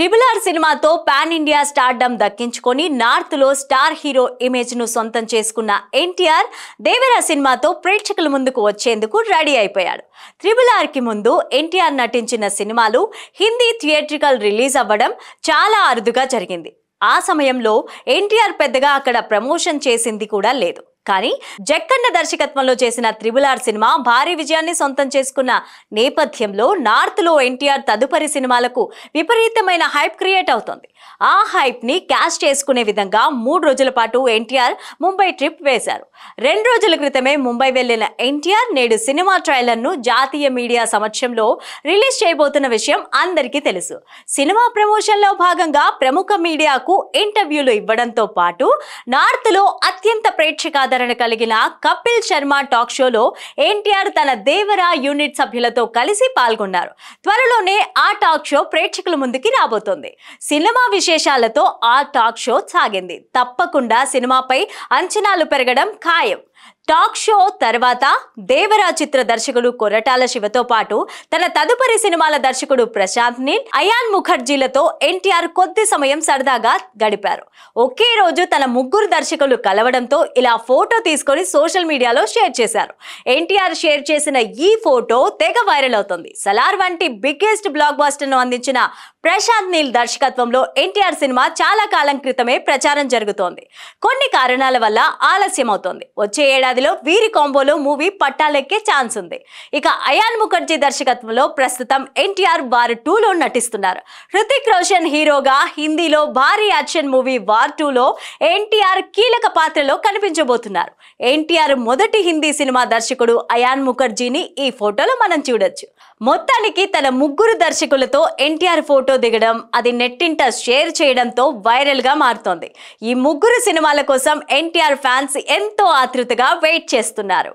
triple R సినిమాతో pan India stardom దక్కించుకొని north లో స్టార్ హీరో ఇమేజ్ ను సొంతం చేసుకున్న ఎన్టీఆర్ దేవరా సినిమాతో ప్రేక్షకుల ముందుకు వచ్చేందుకు రెడీ అయిపోయాడు త్రిబుల్ ఆర్ కి ముందు ఎన్టీఆర్ నటించిన సినిమాలు హిందీ థియేట్రికల్ రిలీజ్ అవ్వడం చాలా అరుదుగా జరిగింది ఆ సమయంలో ఎన్టీఆర్ పెద్దగా అక్కడ ప్రమోషన్ చేసింది కూడా లేదు కానీ జక్కన్న దర్శకత్వంలో చేసిన త్రిబుల్ ఆర్ సినిమా భారీ విజయాన్ని సొంతం చేసుకున్న నేపథ్యంలో నార్త్ లో ఎన్టీఆర్ తదుపరి సినిమాలకు విపరీతమైన హైప్ క్రియేట్ అవుతోంది ఆ హైప్ ని క్యాష్ చేసుకునే విధంగా మూడు రోజుల పాటు ఎన్టీఆర్ ముంబై ట్రిప్ వేశారు రెండు రోజుల క్రితమే ముంబై వెళ్లిన ఎన్టీఆర్ నేడు సినిమా ట్రైలర్ ను జాతీయ మీడియా సమక్షంలో రిలీజ్ చేయబోతున్న విషయం అందరికీ తెలుసు సినిమా ప్రమోషన్ లో భాగంగా ప్రముఖ మీడియాకు ఇంటర్వ్యూలు ఇవ్వడంతో పాటు నార్త్ లో అత్యంత ప్రేక్షకాదరణ ఆదరణ కలిగిన కపిల్ శర్మ టాక్ షోలో ఎన్టీఆర్ తన దేవరా యూనిట్ సభ్యులతో కలిసి పాల్గొన్నారు త్వరలోనే ఆ టాక్ షో ప్రేక్షకుల ముందుకి రాబోతోంది సినిమా విశేషాలతో ఆ టాక్ షో సాగింది తప్పకుండా సినిమాపై అంచనాలు పెరగడం ఖాయం టాక్ షో తర్వాత దేవరా చిత్ర దర్శకుడు కొరటాల శివతో పాటు తన తదుపరి సినిమాల దర్శకుడు ప్రశాంత్ నీల్ అయాన్ ముఖర్జీలతో ఎన్టీఆర్ కొద్ది సమయం సరదాగా గడిపారు ఒకే రోజు తన ముగ్గురు దర్శకులు కలవడంతో ఇలా ఫోటో తీసుకొని సోషల్ మీడియాలో షేర్ చేశారు ఎన్టీఆర్ షేర్ చేసిన ఈ ఫోటో తెగ వైరల్ అవుతుంది సలార్ వంటి బిగ్గెస్ట్ బ్లాక్ ను అందించిన ప్రశాంత్ నీల్ దర్శకత్వంలో ఎన్టీఆర్ సినిమా చాలా కాలం క్రితమే ప్రచారం జరుగుతోంది కొన్ని కారణాల వల్ల ఆలస్యం అవుతోంది వచ్చే ఏడాదిలో వీరి కాంబోలో మూవీ పట్టాలెక్కే ఛాన్స్ ఉంది ఇక అయాన్ ముఖర్జీ దర్శకత్వంలో ప్రస్తుతం ఎన్టీఆర్ వార్ టూలో నటిస్తున్నారు హృతిక్ రోషన్ హీరోగా హిందీలో భారీ యాక్షన్ మూవీ వార్ టూలో ఎన్టీఆర్ కీలక పాత్రలో కనిపించబోతున్నారు ఎన్టీఆర్ మొదటి హిందీ సినిమా దర్శకుడు అయాన్ ముఖర్జీని ఈ ఫోటోలో మనం చూడొచ్చు మొత్తానికి తన ముగ్గురు దర్శకులతో ఎన్టీఆర్ ఫోటో దిగడం అది నెట్టింట షేర్ చేయడంతో వైరల్గా మారుతోంది ఈ ముగ్గురు సినిమాల కోసం ఎన్టీఆర్ ఫ్యాన్స్ ఎంతో ఆతృతగా వెయిట్ చేస్తున్నారు